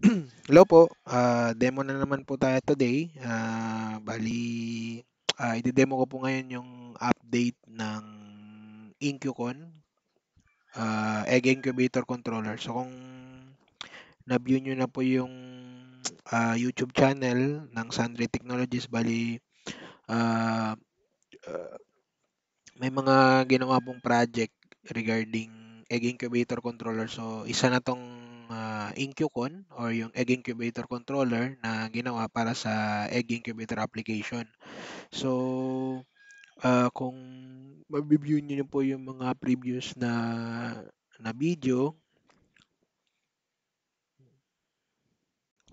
Hello po, uh, demo na naman po tayo today. Uh, bali, uh, ide-demo ko po ngayon yung update ng InQCon uh, Egg Incubator Controller. So kung na-view nyo na po yung uh, YouTube channel ng Sundry Technologies, bali uh, uh, may mga ginawa pong project regarding Egg Incubator Controller. So isa na tong uh, ah, IncuCon or yung Egg Incubator Controller na ginawa para sa Egg Incubator application. So, uh, kung ma-review niyo po yung mga previous na na video,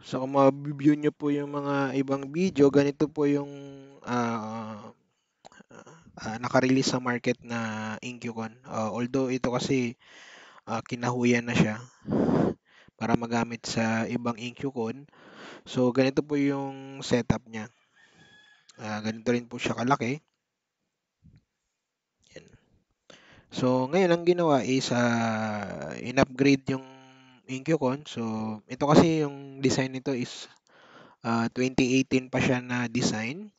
So kung ma-view nyo po yung mga ibang video, ganito po yung uh, uh, nakarelease sa market na IncuCon. Uh, although ito kasi uh, kinahuyan na siya para magamit sa ibang InQCon. So, ganito po yung setup niya. Uh, ganito rin po siya kalaki. Yan. So, ngayon ang ginawa is uh, in-upgrade yung InQCon. So, ito kasi yung design nito is uh, ah, 2018 pa siya na design.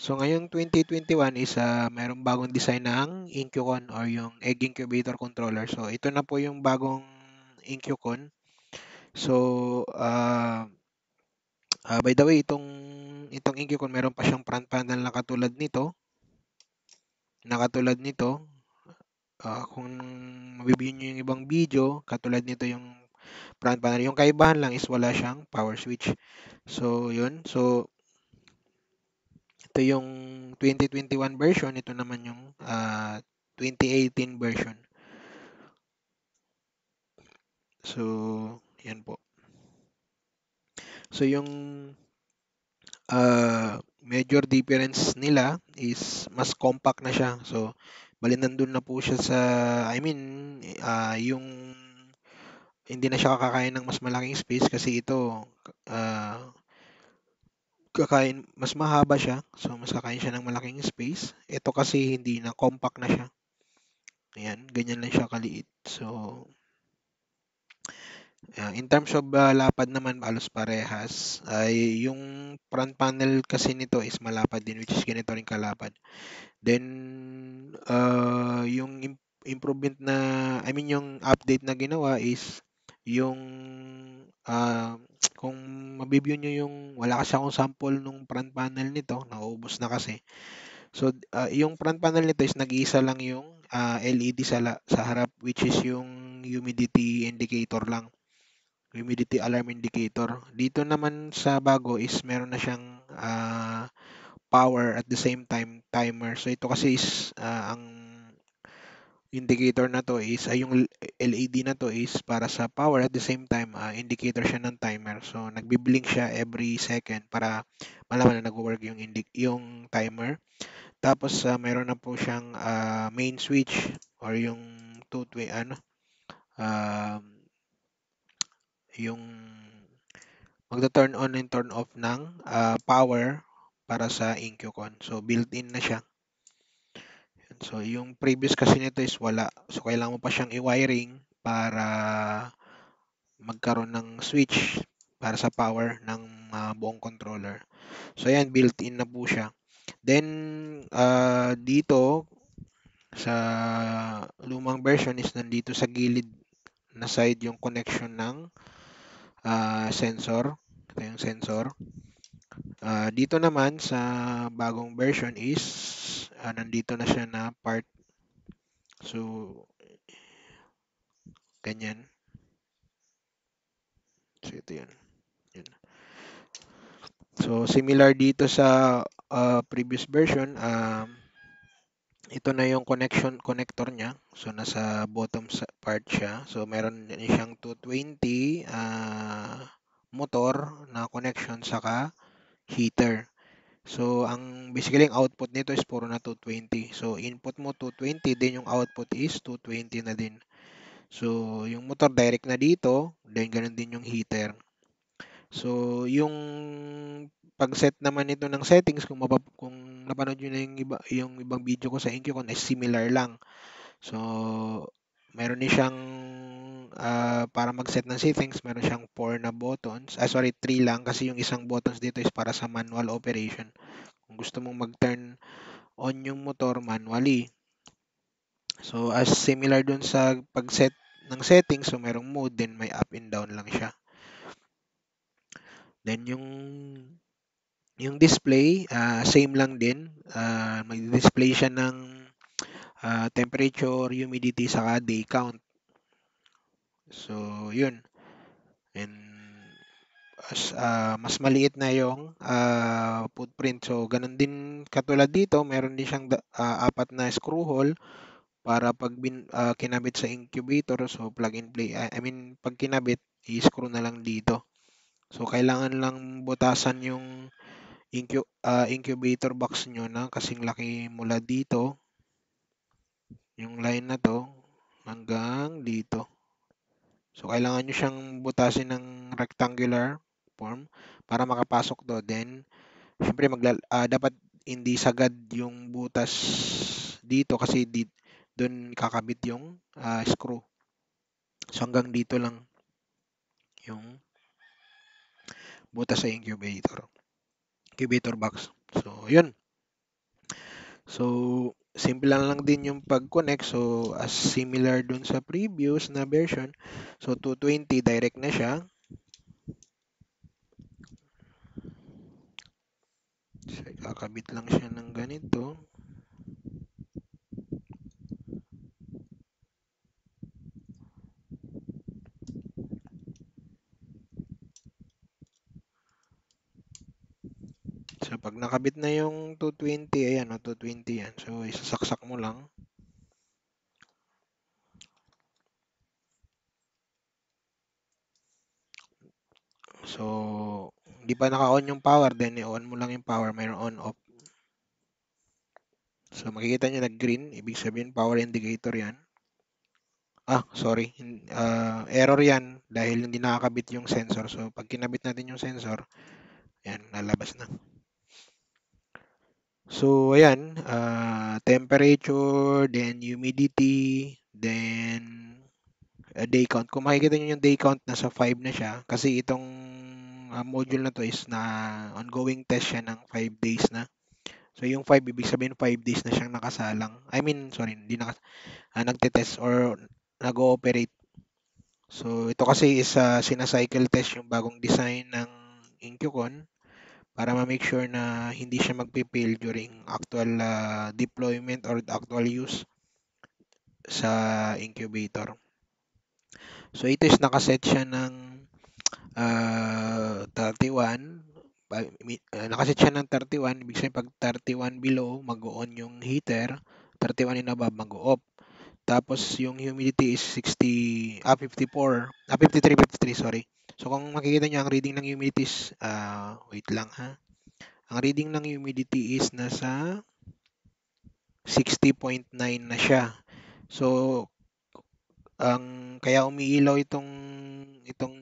So, ngayong 2021 is uh, mayroong bagong design ng InQCon or yung Egg Incubator Controller. So, ito na po yung bagong InQCon. So, ah, ah, by the way itong itong Inkycon meron pa siyang front panel na katulad nito. Na katulad nito. Ah, kung mabibigyan niyo yung ibang video, katulad nito yung front panel. Yung kaibahan lang is wala siyang power switch. So, yun. So, ito yung 2021 version. Ito naman yung ah, 2018 version. So, yan po. So yung uh, major difference nila is mas compact na siya. So bali nandun na po siya sa I mean uh, yung hindi na siya kakakain ng mas malaking space kasi ito uh, kakain mas mahaba siya. So mas kakain siya ng malaking space. Ito kasi hindi na compact na siya. Ayan, ganyan lang siya kaliit. So Ah, in terms of, ah, lapad naman halos-parehas ay yung front panel kasi nito is malapad din which is ganito rin kalapad. Then, ah, yung improvement na I mean yung update na ginawa is yung, ah, kung mabi-view niyo yung wala kasi akong sample nung front panel nito, nauubos na kasi. So, ah, yung front panel nito is nag-iisa lang yung, ah, LED sa sa harap which is yung humidity indicator lang humidity alarm indicator. Dito naman sa bago is meron na siyang uh, power at the same time timer. So ito kasi is uh, ang indicator na to is ay uh, yung LED na to is para sa power at the same time uh, indicator siya ng timer. So nagbi-blink siya every second para malaman na nagwo-work yung yung timer. Tapos uh, meron na po siyang uh, main switch or yung two-way ano um, uh, yung magta-turn on and turn off ng uh, power para sa InQCon. So, built-in na siya. So, yung previous kasi nito is wala. So, kailangan mo pa siyang i-wiring para magkaroon ng switch para sa power ng uh, buong controller. So, ayan, built-in na po siya. Then, uh, dito, sa lumang version is nandito sa gilid na side yung connection ng uh, sensor. Ito yung sensor. Uh, dito naman sa bagong version is uh, nandito na siya na part. So, ganyan. So, ito yun. yun. So, similar dito sa uh, previous version, um, ito na yung connection connector niya. So nasa bottom part siya. So meron siyang 220 uh, ah, motor na connection saka heater. So ang basically ang output nito is puro na 220. So input mo 220 then yung output is 220 na din. So yung motor direct na dito, then ganun din yung heater. So, yung pag-set naman nito ng settings kung mapap kung napanood niyo na yung iba yung ibang video ko sa InCucon is similar lang. So, meron ni siyang uh, para mag-set ng settings, meron siyang 4 na buttons. Ah, sorry, 3 lang kasi yung isang buttons dito is para sa manual operation. Kung gusto mong mag-turn on yung motor manually. So, as similar dun sa pag-set ng settings, so merong mode, then may up and down lang siya. Then yung yung display, uh, same lang din. Uh, ah, Mag-display siya ng uh, temperature, humidity, saka day count. So, yun. And as, uh, mas maliit na yung uh, footprint. So, ganun din katulad dito, meron din siyang uh, apat na screw hole para pag bin, uh, kinabit sa incubator. So, plug and play. I mean, pag kinabit, i-screw na lang dito. So, kailangan lang butasan yung incu uh, incubator box nyo na kasing laki mula dito, yung line na to, hanggang dito. So, kailangan nyo siyang butasin ng rectangular form para makapasok do. Then, syempre, magla uh, dapat hindi sagad yung butas dito kasi doon kakabit yung uh, screw. So hanggang dito lang yung buta sa incubator. Incubator box. So, yun. So, simple lang lang din yung pag-connect. So, as similar dun sa previous na version. So, 220 direct na siya. Kakabit lang siya ng ganito. Pag nakabit na yung 220, ayan o, 220 yan. So, isasaksak mo lang. So, hindi pa naka-on yung power, then i-on mo lang yung power, mayroon on-off. So, makikita nyo nag-green, ibig sabihin power indicator yan. Ah, sorry, uh, error yan dahil hindi nakakabit yung sensor. So, pag kinabit natin yung sensor, yan, nalabas na. So, ayan, uh, temperature, then humidity, then uh, day count. Kung makikita nyo yung day count, nasa 5 na siya. Kasi itong uh, module na to is na ongoing test siya ng 5 days na. So, yung 5, ibig sabihin 5 days na siyang nakasalang. I mean, sorry, hindi nakas uh, ah, nagte-test or nag-ooperate. So, ito kasi is uh, sinacycle test yung bagong design ng InQCon para ma-make sure na hindi siya magpipil during actual uh, deployment or actual use sa incubator. So ito is nakaset siya ng uh, 31 uh, nakaset siya ng 31 ibig sabihin pag 31 below mag-on yung heater 31 and above mag-off tapos yung humidity is 60 ah 54 ah 53 53 sorry So kung makikita nyo ang reading ng humidity is, uh, ah, wait lang ha. Ang reading ng humidity is nasa 60.9 na siya. So ang kaya umiilaw itong itong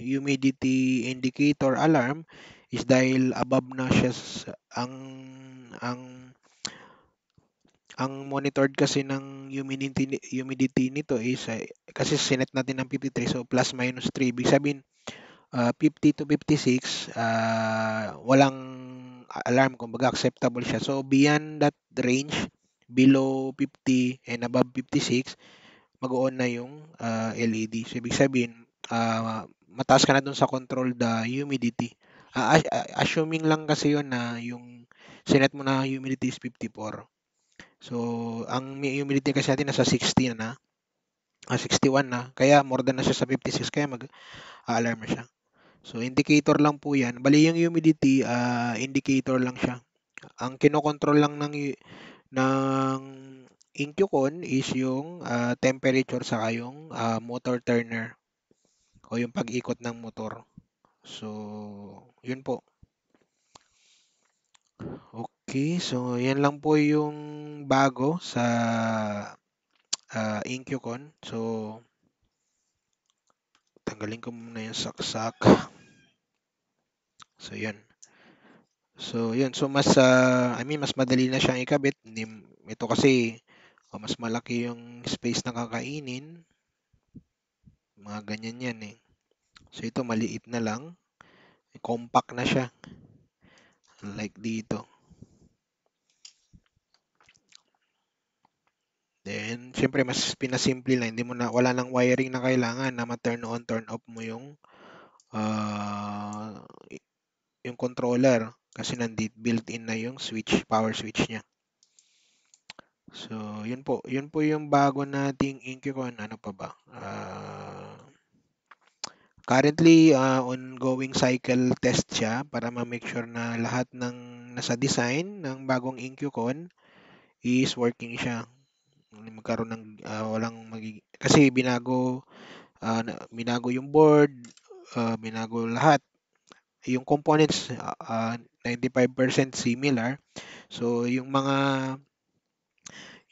humidity indicator alarm is dahil above na siya ang ang ang monitored kasi ng humidity, humidity nito is, uh, kasi sinet natin ng 53, so plus minus 3. Ibig sabihin, uh, ah, 50 to 56, uh, ah, walang alarm, kumbaga acceptable siya. So, beyond that range, below 50 and above 56, mag-on na yung uh, ah, LED. So, ibig sabihin, uh, mataas ka na dun sa control the humidity. Uh, assuming lang kasi yon na yung sinet mo na humidity is 54. So, ang humidity kasi natin nasa 60 na, Ah, 61 na, kaya more than na siya sa 56, kaya mag-alarm siya. So, indicator lang po yan. Bali, yung humidity, uh, indicator lang siya. Ang kinokontrol lang ng, ng Inkyocon is yung uh, temperature sa yung uh, motor turner o yung pag-ikot ng motor. So, yun po. Okay. Okey, so 'yan lang po yung bago sa, ah, Inkyokon. So tanggalin ko muna yung saksak. So yan. So yan. so mas, ah, I mean mas madali na siyang ikabit ito kasi, oh, mas malaki yung space na kakainin. Mga ganyan 'yan, eh. So ito maliit na lang, compact na siya, Like dito. Then, syempre mas pinasimple na hindi mo na wala nang wiring na kailangan na ma-turn on turn off mo yung uh, yung controller kasi nandit built-in na yung switch, power switch niya. So, yun po. Yun po yung bago nating Inkicon. Ano pa ba? Uh, currently, uh, ongoing cycle test siya para ma-make sure na lahat ng nasa design ng bagong Inkicon is working siya magkaroon ng uh, walang magig kasi binago uh, binago yung board, uh, binago lahat. Yung components uh, 95% similar. So yung mga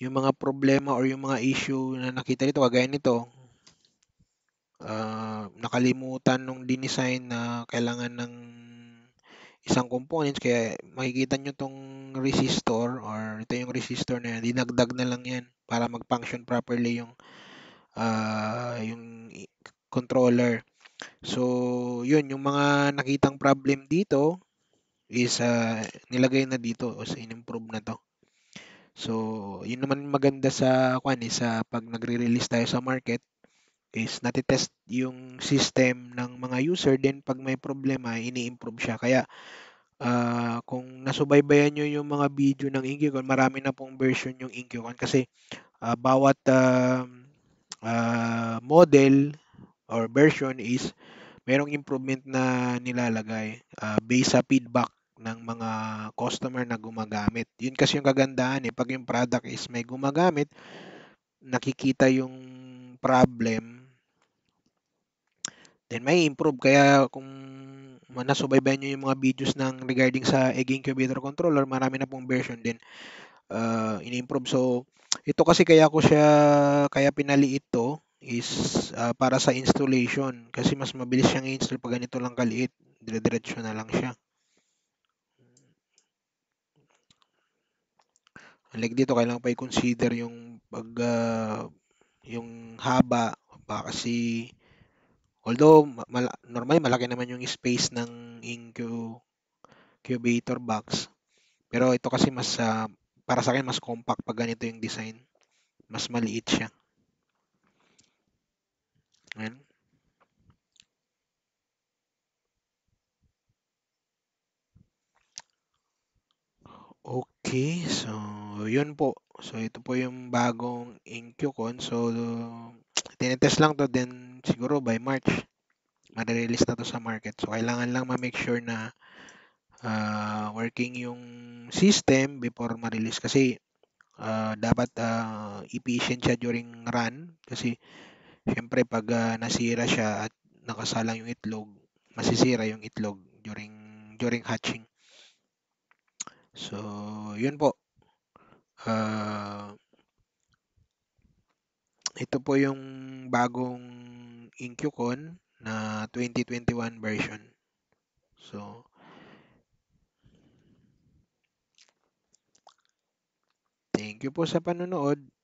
yung mga problema or yung mga issue na nakita dito kagaya nito uh, nakalimutan nung dinesign na kailangan ng isang components kaya makikita nyo tong resistor or ito yung resistor na yan dinagdag na lang yan para mag-function properly yung uh, yung controller. So, yun yung mga nakitang problem dito is uh, nilagay na dito o sa in-improve na to. So, yun naman maganda sa kwan eh, sa pag nagre-release tayo sa market is natitest yung system ng mga user then pag may problema ini-improve siya. Kaya Ah, kung nasubaybayan niyo yung mga video ng Inkycon, marami na pong version yung Inkycon kasi ah, bawat ah, ah, model or version is merong improvement na nilalagay ah, based sa feedback ng mga customer na gumagamit. Yun kasi yung kagandahan eh. Pag yung product is may gumagamit, nakikita yung problem, then may improve. Kaya kung nasubaybayan nyo yung mga videos ng regarding sa egg incubator controller, marami na pong version din uh, ah, in-improve. So, ito kasi kaya ko siya, kaya pinali ito is uh, para sa installation. Kasi mas mabilis siyang install pag ganito lang kaliit. Dire-diretso na lang siya. Like dito, kailangan pa i-consider yung pag, uh, yung haba. Baka kasi Although, mal- normally malaki naman yung space ng incubator box. Pero ito kasi mas, uh, para sa akin, mas compact pag ganito yung design. Mas maliit siya. Ayan. Okay, so yun po. So ito po yung bagong InQCon. So tinetest lang to then siguro by March marirelease na to sa market. So, kailangan lang ma-make sure na uh, working yung system before ma-release kasi uh, dapat uh, ah, efficient siya during run kasi syempre pag uh, nasira siya at nakasalang yung itlog, masisira yung itlog during during hatching. So, yun po. Uh, ito po yung bagong Inkyocon na 2021 version. So, thank you po sa panonood.